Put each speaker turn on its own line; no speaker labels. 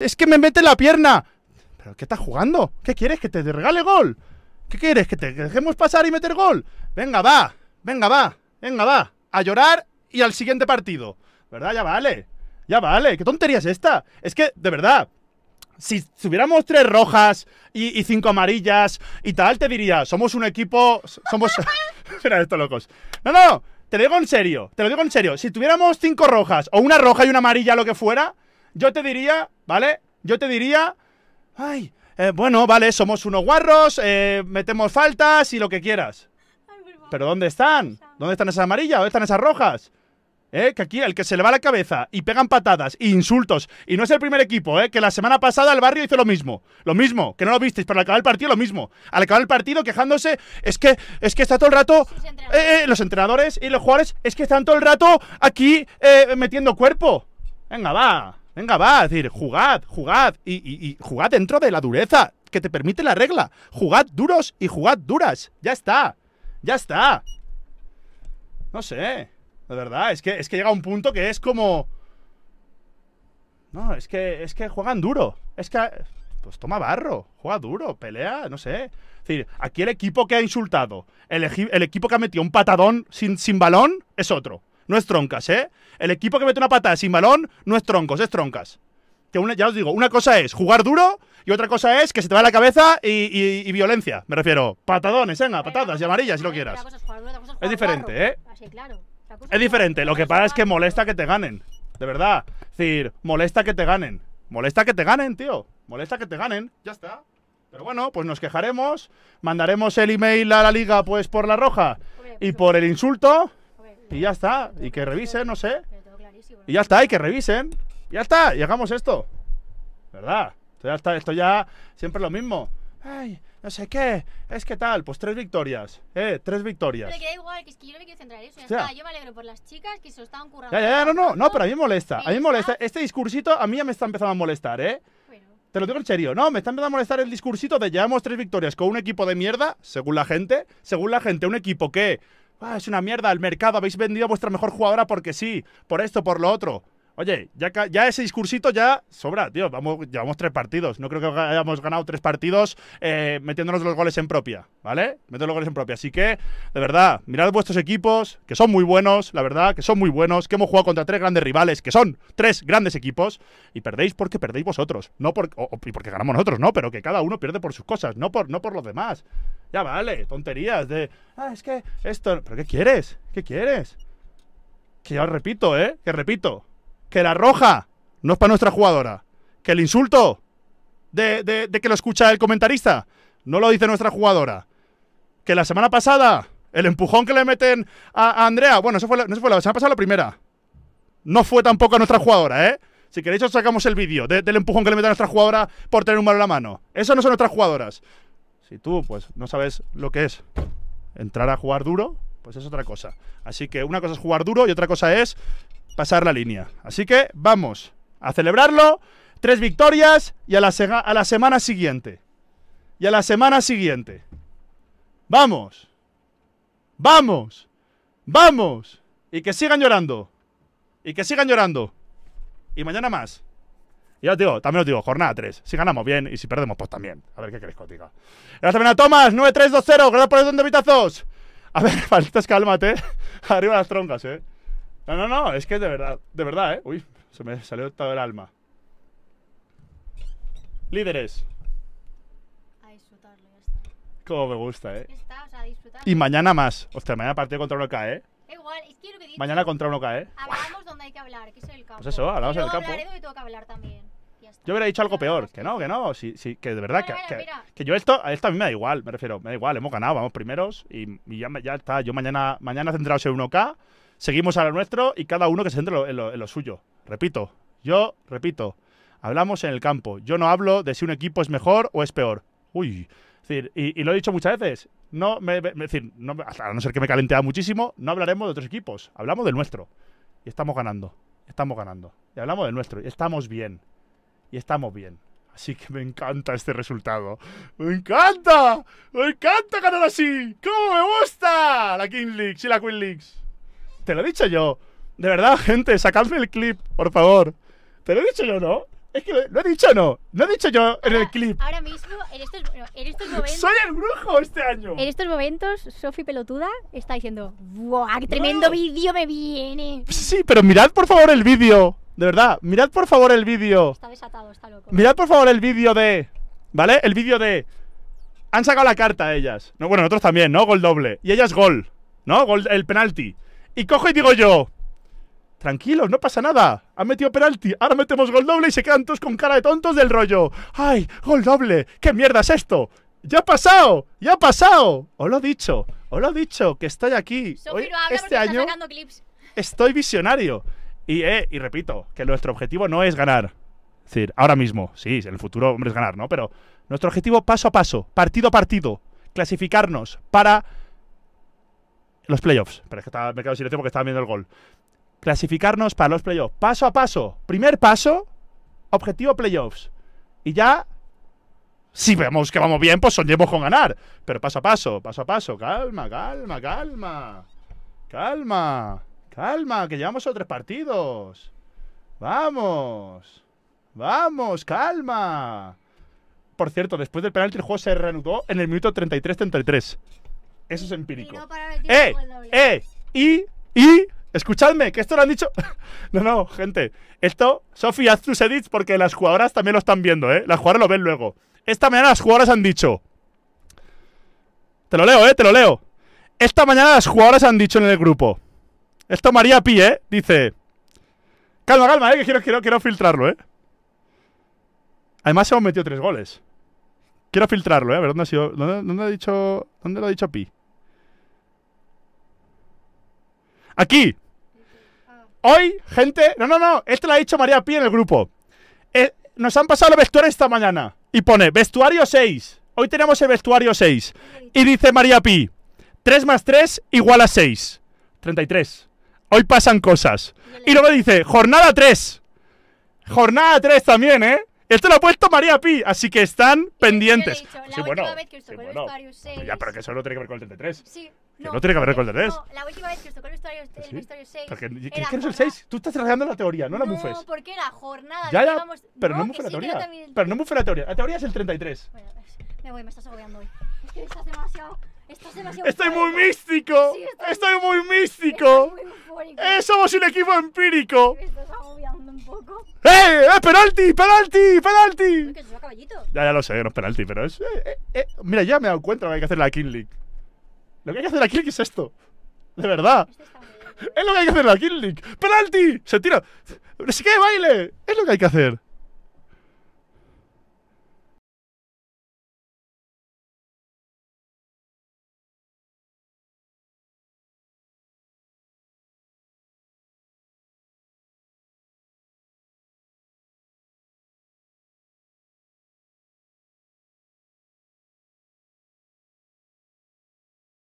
Es que me mete la pierna. ¿Pero qué estás jugando? ¿Qué quieres? ¿Que te regale gol? ¿Qué quieres? ¿Que te dejemos pasar y meter gol? Venga, va. Venga, va. Venga, va. A llorar y al siguiente partido. ¿Verdad? Ya vale. Ya vale. ¿Qué tontería es esta? Es que, de verdad, si tuviéramos tres rojas y, cinco amarillas y tal, te diría, somos un equipo, somos... Espera, esto, locos. No, no, te lo digo en serio, te lo digo en serio. Si tuviéramos cinco rojas o una roja y una amarilla, lo que fuera, yo te diría, ¿vale? Yo te diría, ay, eh, bueno, vale, somos unos guarros, eh, metemos faltas y lo que quieras. Pero ¿dónde están? ¿Dónde están esas amarillas? ¿Dónde están esas rojas? Eh, que aquí el que se le va la cabeza y pegan patadas e insultos, y no es el primer equipo, ¿eh? que la semana pasada el barrio hizo lo mismo, lo mismo, que no lo visteis, pero al acabar el partido lo mismo, al acabar el partido quejándose, es que, es que está todo el rato, los entrenadores y los jugadores, es que están todo el rato aquí metiendo cuerpo. Venga, va. Venga, va, es decir, jugad, jugad y, jugad dentro de la dureza que te permite la regla. Jugad duros y jugad duras. Ya está. Ya está. No sé. la verdad, es que, es que llega un punto que es como... No, es que, es que juegan duro. Es que... Pues toma barro, juega duro, pelea, no sé. Es decir, aquí el equipo que ha insultado, el, el equipo que ha metido un patadón sin, sin balón, es otro no es troncas, ¿eh? El equipo que mete una patada sin balón no es troncos, es troncas. Que ya os digo, una cosa es jugar duro y otra cosa es que se te va la cabeza y, violencia. Me refiero, patadones, venga, patadas y amarillas si lo quieras. Es diferente, ¿eh? Ah, es diferente. Lo que pasa es que molesta que te ganen. De verdad. Es decir, molesta que te ganen. Molesta que te ganen, tío. Molesta que te ganen. Ya está. Pero bueno, pues nos quejaremos. Mandaremos el email a la liga, pues por la roja y pues por el insulto. Y ya está. Y que revisen, no sé. Y ya está, y que revisen. Y ya está, y hagamos esto. ¿Verdad? Esto ya está, esto ya siempre lo mismo. Ay, no sé qué, es que tal, pues tres victorias, eh, tres victorias. Pero que igual, que es que yo no centrar eso, ya está, yo me alegro por las chicas que se Ya, ya, ya, no, no, pero a mí me molesta, a mí me molesta, este discursito a mí ya me está empezando a molestar, eh. Te lo digo en serio, no, me está empezando a molestar el discursito de llevamos tres victorias con un equipo de mierda, según la gente, según la gente, un equipo que Ah, es una mierda, el mercado, habéis vendido a vuestra mejor jugadora porque sí, por esto, por lo otro. Oye, ya, ese discursito ya sobra, tío. Vamos, llevamos tres partidos. No creo que hayamos ganado tres partidos eh, metiéndonos los goles en propia, ¿vale? Metiendo los goles en propia. Así que, de verdad, mirad vuestros equipos, que son muy buenos, la verdad, que son muy buenos, que hemos jugado contra tres grandes rivales, que son tres grandes equipos, y perdéis porque perdéis vosotros. No y porque ganamos nosotros, ¿no? Pero que cada uno pierde por sus cosas, no por, no por los demás. Ya vale, tonterías de, ah, es que esto. ¿Pero qué quieres? ¿Qué quieres? Que ya os repito, ¿eh? Que repito, que la roja no es para nuestra jugadora, que el insulto de, de, que lo escucha el comentarista no lo dice nuestra jugadora, que la semana pasada el empujón que le meten a, Andrea, bueno, eso fue, la, semana pasada la primera, no fue tampoco a nuestra jugadora, ¿eh? Si queréis os sacamos el vídeo del empujón que le meten a nuestra jugadora por tener un malo en la mano. Eso no son nuestras jugadoras. Si tú, pues, no sabes lo que es entrar a jugar duro, pues es otra cosa. Así que una cosa es jugar duro y otra cosa es pasar la línea. Así que vamos a celebrarlo. Tres victorias y a la, semana siguiente. Y a la semana siguiente. Vamos. Vamos. Vamos. Y que sigan llorando. Y que sigan llorando. Y mañana más. Y os digo, también os digo, jornada 3. Si ganamos bien y si perdemos, pues también. A ver qué queréis que os diga. Gracias 9 a Tomás, 9320. Gracias por el don de vitazos. A ver, palitos, cálmate. Arriba las troncas, eh. No, no, no, es que de verdad, de verdad, ¿eh? Uy, se me salió todo el alma. Líderes. A disfrutarlo, ya está. Como me gusta, ¿eh? está, o sea, disfrutar. Y mañana más. Hostia, mañana partido contra uno k ¿eh? igual, es que lo que Mañana contra uno k ¿eh? Hablamos donde hay que hablar, que es el campo. Pues eso, hablamos en el campo. donde tengo que hablar también. Yo hubiera dicho algo peor, que no, que no, sí, sí, que de verdad, que, que- yo esto, a esto a mí me da igual, me refiero, me da igual, hemos ganado, vamos primeros y, ya, está, yo mañana, mañana en 1K Seguimos a lo nuestro y cada uno que se centre en lo, suyo. Repito, yo repito, hablamos en el campo. Yo no hablo de si un equipo es mejor o es peor. Uy, y, lo he dicho muchas veces, no me, decir, a no ser que me calentea muchísimo, no hablaremos de otros equipos, hablamos del nuestro. Y estamos ganando, estamos ganando. Y hablamos del nuestro, y estamos bien. Y estamos bien. Así que me encanta este resultado. ¡Me encanta! ¡Me encanta ganar así! ¡Cómo me gusta! La King League, sí, la Queen League te lo he dicho yo. De verdad, gente, sacadme el clip, por favor. Te lo he dicho yo, ¿no? Es que lo, he dicho no, lo he dicho yo en el clip. Ahora mismo, en estos, en estos, momentos. ¡Soy el brujo este año! En estos momentos, Sofi Pelotuda está diciendo: ¡Buah, qué tremendo vídeo me viene! Sí, pero mirad por favor el vídeo, de verdad, mirad por favor el vídeo. Está desatado, está loco. Mirad por favor el vídeo de. ¿Vale? El vídeo de. Han sacado la carta ellas. No, bueno, nosotros también, ¿no? Gol doble. Y ellas gol, ¿no? Gol, el penalti. Y cojo y digo yo, Tranquilos, no pasa nada. Han metido penalti. Ahora metemos gol doble y se quedan todos con cara de tontos del rollo. ¡Ay, gol doble! ¿Qué mierda es esto? ¡Ya ha pasado! ¡Ya ha pasado! Os lo he dicho, os lo he dicho, que estoy aquí. Hoy, este año clips. estoy visionario. Eh, y, repito, que nuestro objetivo no es ganar. Es decir, ahora mismo, sí, en el futuro, hombre, es ganar, ¿no? Pero nuestro objetivo paso a paso, partido a partido, clasificarnos para los playoffs. Pero es que estaba, me quedo porque estaba viendo el gol. Clasificarnos para los playoffs. Paso a paso. Primer paso, objetivo playoffs. Y ya, si vemos que vamos bien, pues soñemos con ganar. Pero paso a paso, paso a paso. Calma, calma, calma. Calma, calma, que llevamos otros partidos. Vamos. Vamos, calma. Por cierto, después del penalti el juego se reanudó en el minuto 33-33. Eso es empírico. ¡Eh! ¡Eh! Y, y, escuchadme, que esto lo han dicho. no, no, gente. Esto, Sofi, haz tus edits porque las jugadoras también lo están viendo, ¿eh? Las jugadoras lo ven luego. Esta mañana las jugadoras han dicho. Te lo leo, ¿eh? Te lo leo. Esta mañana las jugadoras han dicho en el grupo. Esto María Pi, ¿eh? Dice. Calma, calma, ¿eh? Que quiero, quiero, quiero filtrarlo, ¿eh? Además, se hemos metido tres goles. Quiero filtrarlo, ¿eh? A ver, ¿dónde ha sido? ha dicho? ¿Dónde lo ha dicho Pi? Aquí. Hoy, gente. No, no, no. Esto lo ha dicho María Pi en el grupo. Eh, nos han pasado los vestuarios esta mañana. Y pone vestuario 6. Hoy tenemos el vestuario 6. Y dice María Pi: 3 más 3 igual a 6. 33. Hoy pasan cosas. Y luego dice: jornada 3. Jornada 3 también, ¿eh? Esto lo ha puesto María Pi, así que están pendientes. Dicho, sí, bueno, que sí, bueno, bueno, Ya, pero que eso no tiene que ver con el 33. Sí. Que no, tiene que ver con el 33. la última vez que os
tocó el vestuario, el ¿Sí?
vestuario 6. Porque, ¿Qué es el 6? Tú estás rasgando la teoría, no la no, mufes. No, porque la jornada. Ya, ya. pero no, no mufes la teoría. Pero no mufes la teoría. La teoría es el 33. Bueno, me voy, me estás agobiando hoy. Es que estás demasiado. Estás demasiado. Estoy muy místico. estoy, muy místico. Muy eh, Somos un equipo empírico. Me estás ¡Eh! ¡Eh! penalti! ¡Penalti! ¡Penalti! Ya, ya lo sé, no es penalti, pero es. Eh, eh, mira, ya me he dado cuenta lo que hay que hacer la King League. Lo que hay que hacer la King League es esto. De verdad. Este es lo que hay que hacer la King League. ¡Penalti! Se tira. ¡Sí que baile! Es lo que hay que hacer.